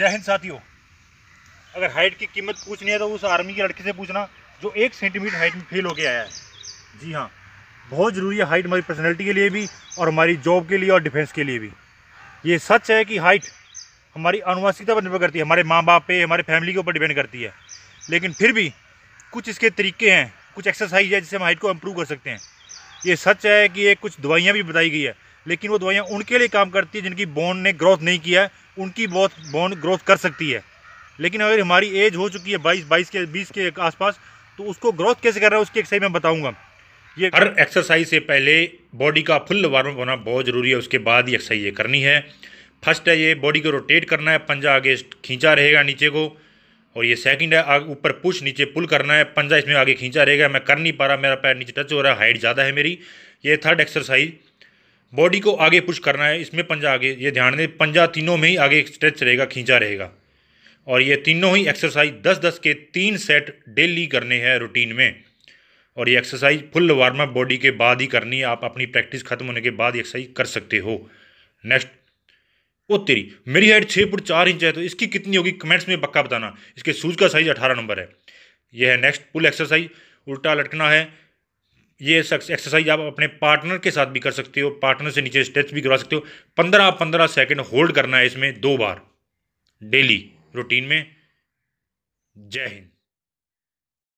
जय हिंद साथियों अगर हाइट की कीमत पूछनी है तो उस आर्मी के लड़के से पूछना जो एक सेंटीमीटर हाइट में फेल होके आया है जी हाँ बहुत ज़रूरी है हाइट हमारी पर्सनैलिटी के लिए भी और हमारी जॉब के लिए और डिफेंस के लिए भी ये सच है कि हाइट हमारी अनुवासिकता पर निर्भर करती है हमारे माँ बाप पे हमारे फैमिली के ऊपर डिपेंड करती है लेकिन फिर भी कुछ इसके तरीके हैं कुछ एक्सरसाइज है जिससे हम हाइट को इम्प्रूव कर सकते हैं ये सच है कि ये कुछ दवाइयाँ भी बताई गई है लेकिन वो दवाइयाँ उनके लिए काम करती है जिनकी बोन ने ग्रोथ नहीं किया है उनकी बहुत बोन ग्रोथ कर सकती है लेकिन अगर हमारी एज हो चुकी है बाईस बाईस के बीस के आसपास तो उसको ग्रोथ कैसे कर रहा है उसकी एक्सरसाइज मैं बताऊँगा ये हर एक्सरसाइज से पहले बॉडी का फुल वार्म होना बहुत ज़रूरी है उसके बाद ही एक्सरसाइज ये करनी है फर्स्ट है ये बॉडी को रोटेट करना है पंजा आगे खींचा रहेगा नीचे को और ये सेकंड है ऊपर पुश नीचे पुल करना है पंजा इसमें आगे खींचा रहेगा मैं कर नहीं पा रहा मेरा पैर नीचे टच हो रहा है हाइट ज़्यादा है मेरी ये थर्ड एक्सरसाइज बॉडी को आगे पुश करना है इसमें पंजा आगे ये ध्यान दें पंजा तीनों में ही आगे स्ट्रेच रहेगा खींचा रहेगा और ये तीनों ही एक्सरसाइज दस दस के तीन सेट डेली करने हैं रूटीन में और ये exercise full warm up body के बाद ही करनी है आप अपनी प्रैक्टिस खत्म होने के बाद एक्सरसाइज कर सकते हो नेक्स्ट ओ तेरी मेरी हाइट छः फुट चार इंच है तो इसकी कितनी होगी कमेंट्स में पक्का बताना इसके सूज का साइज अठारह नंबर है यह है नेक्स्ट पुल एक्सरसाइज उल्टा लटकना है ये एक्सरसाइज आप अपने पार्टनर के साथ भी कर सकते हो पार्टनर से नीचे स्ट्रेच भी करवा सकते हो पंद्रह पंद्रह सेकेंड होल्ड करना है इसमें दो बार डेली रूटीन में जय हिंद